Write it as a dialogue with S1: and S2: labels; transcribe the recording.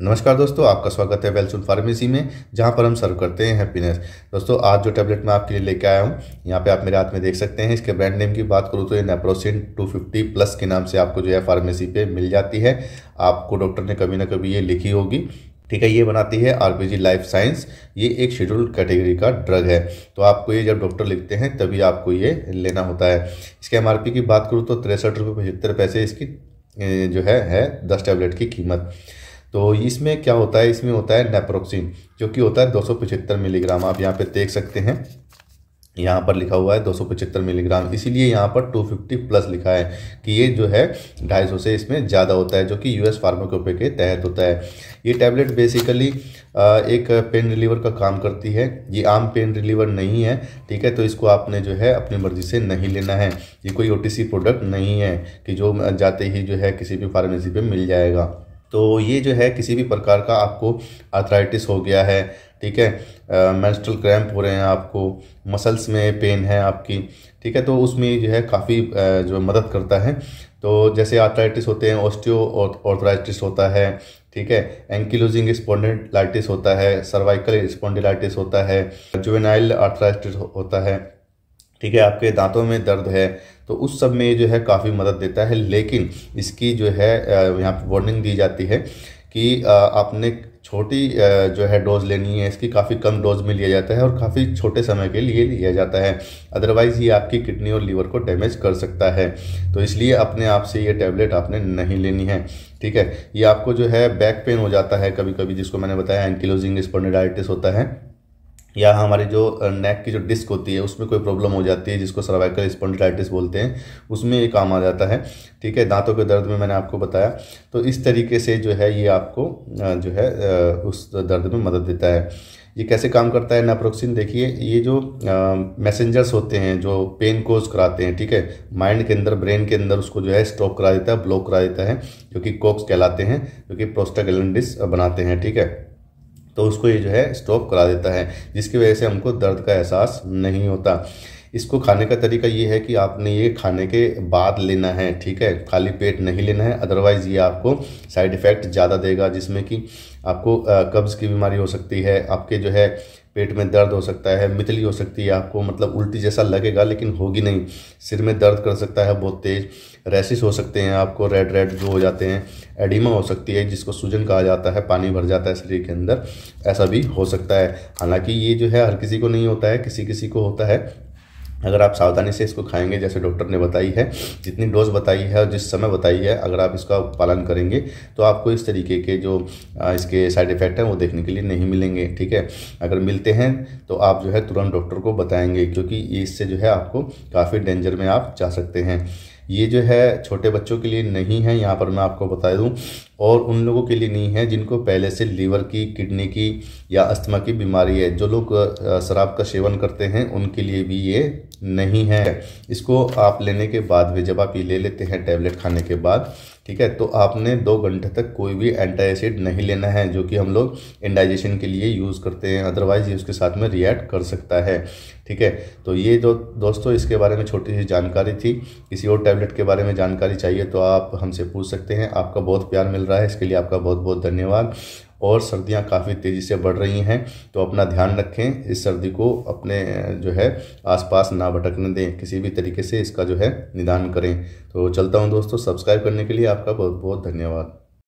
S1: नमस्कार दोस्तों आपका स्वागत है वेलसुन फार्मेसी में जहाँ पर हम सर्व करते हैं हैप्पीनेस दोस्तों आज जो टैबलेट मैं आपके लिए लेके आया हूँ यहाँ पे आप मेरे हाथ में देख सकते हैं इसके ब्रांड नेम की बात करूँ तो ये नेप्रोसिन 250 प्लस के नाम से आपको जो है फार्मेसी पे मिल जाती है आपको डॉक्टर ने कभी ना कभी ये लिखी होगी ठीक है ये बनाती है आर लाइफ साइंस ये एक शेड्यूल कैटेगरी का ड्रग है तो आपको ये जब डॉक्टर लिखते हैं तभी आपको ये लेना होता है इसके एम की बात करूँ तो तिरसठ रुपये पचहत्तर पैसे इसकी जो है है दस टैबलेट की कीमत तो इसमें क्या होता है इसमें होता है नेप्रोक्सिन जो कि होता है दो मिलीग्राम आप यहाँ पर देख सकते हैं यहाँ पर लिखा हुआ है दो मिलीग्राम इसीलिए यहाँ पर 250 प्लस लिखा है कि ये जो है ढाई से इसमें ज़्यादा होता है जो कि यूएस फार्माकोपे के तहत होता है ये टैबलेट बेसिकली एक पेन रिलीवर का काम करती है ये आम पेन रिलीवर नहीं है ठीक है तो इसको आपने जो है अपनी मर्ज़ी से नहीं लेना है ये कोई ओ प्रोडक्ट नहीं है कि जो जाते ही जो है किसी भी फार्मेसी पर मिल जाएगा तो ये जो है किसी भी प्रकार का आपको अर्थराइटिस हो गया है ठीक है मेंस्ट्रुअल क्रैम्प हो रहे हैं आपको मसल्स में पेन है आपकी ठीक है तो उसमें जो है काफ़ी जो मदद करता है तो जैसे आर्थराइटिस होते हैं ऑस्टियो ऑर्थराइटिस होता है ठीक है एंकिलोजिंग स्पॉन्डिलाइटिस होता है सर्वाइकल स्पॉन्डिलाइटिस होता है जुवेनाइल आर्थराइटिस होता है ठीक है आपके दांतों में दर्द है तो उस सब में जो है काफ़ी मदद देता है लेकिन इसकी जो है यहाँ पर वार्निंग दी जाती है कि आपने छोटी जो है डोज लेनी है इसकी काफ़ी कम डोज में लिया जाता है और काफ़ी छोटे समय के लिए लिया जाता है अदरवाइज़ ये आपकी किडनी और लीवर को डैमेज कर सकता है तो इसलिए अपने आप से ये टैबलेट आपने नहीं लेनी है ठीक है ये आपको जो है बैक पेन हो जाता है कभी कभी जिसको मैंने बताया एंकिलोजिंग स्पॉन्डिडाइटिस होता है या हमारी जो नेक की जो डिस्क होती है उसमें कोई प्रॉब्लम हो जाती है जिसको सर्वाइकल स्पॉन्डिलाइटिस बोलते हैं उसमें ये काम आ जाता है ठीक है दांतों के दर्द में मैंने आपको बताया तो इस तरीके से जो है ये आपको जो है उस दर्द में मदद देता है ये कैसे काम करता है नाप्रोक्सिन देखिए ये जो मैसेंजर्स होते हैं जो पेन कोज कराते हैं ठीक है माइंड के अंदर ब्रेन के अंदर उसको जो है स्टॉप करा देता है ब्लॉक करा देता है जो कि कोक्स कहलाते हैं जो कि प्रोस्टाग्लैंडिस बनाते हैं ठीक है तो उसको ये जो है स्टॉप करा देता है जिसकी वजह से हमको दर्द का एहसास नहीं होता इसको खाने का तरीका ये है कि आपने ये खाने के बाद लेना है ठीक है खाली पेट नहीं लेना है अदरवाइज़ ये आपको साइड इफ़ेक्ट ज़्यादा देगा जिसमें कि आपको कब्ज़ की बीमारी हो सकती है आपके जो है पेट में दर्द हो सकता है मितली हो सकती है आपको मतलब उल्टी जैसा लगेगा लेकिन होगी नहीं सिर में दर्द कर सकता है बहुत तेज़ रैसिस हो सकते हैं आपको रेड रेड जो हो जाते हैं एडिमा हो सकती है जिसको सूजन कहा जाता है पानी भर जाता है शरीर के अंदर ऐसा भी हो सकता है हालांकि ये जो है हर किसी को नहीं होता है किसी किसी को होता है अगर आप सावधानी से इसको खाएंगे जैसे डॉक्टर ने बताई है जितनी डोज बताई है और जिस समय बताई है अगर आप इसका पालन करेंगे तो आपको इस तरीके के जो इसके साइड इफ़ेक्ट हैं वो देखने के लिए नहीं मिलेंगे ठीक है अगर मिलते हैं तो आप जो है तुरंत डॉक्टर को बताएंगे क्योंकि इससे जो है आपको काफ़ी डेंजर में आप जा सकते हैं ये जो है छोटे बच्चों के लिए नहीं है यहाँ पर मैं आपको बता दूँ और उन लोगों के लिए नहीं है जिनको पहले से लीवर की किडनी की या अस्थमा की बीमारी है जो लोग शराब का सेवन करते हैं उनके लिए भी ये नहीं है इसको आप लेने के बाद भी जब आप ये ले लेते हैं टैबलेट खाने के बाद ठीक है तो आपने दो घंटे तक कोई भी एंटी एसिड नहीं लेना है जो कि हम लोग इंडाइजेशन के लिए यूज़ करते हैं अदरवाइज़ ये उसके साथ में रिएक्ट कर सकता है ठीक है तो ये जो दोस्तों इसके बारे में छोटी सी जानकारी थी किसी और टैबलेट के बारे में जानकारी चाहिए तो आप हमसे पूछ सकते हैं आपका बहुत प्यार मिल रहा है इसके लिए आपका बहुत बहुत धन्यवाद और सर्दियां काफ़ी तेज़ी से बढ़ रही हैं तो अपना ध्यान रखें इस सर्दी को अपने जो है आसपास ना भटकने दें किसी भी तरीके से इसका जो है निदान करें तो चलता हूँ दोस्तों सब्सक्राइब करने के लिए आपका बहुत बहुत धन्यवाद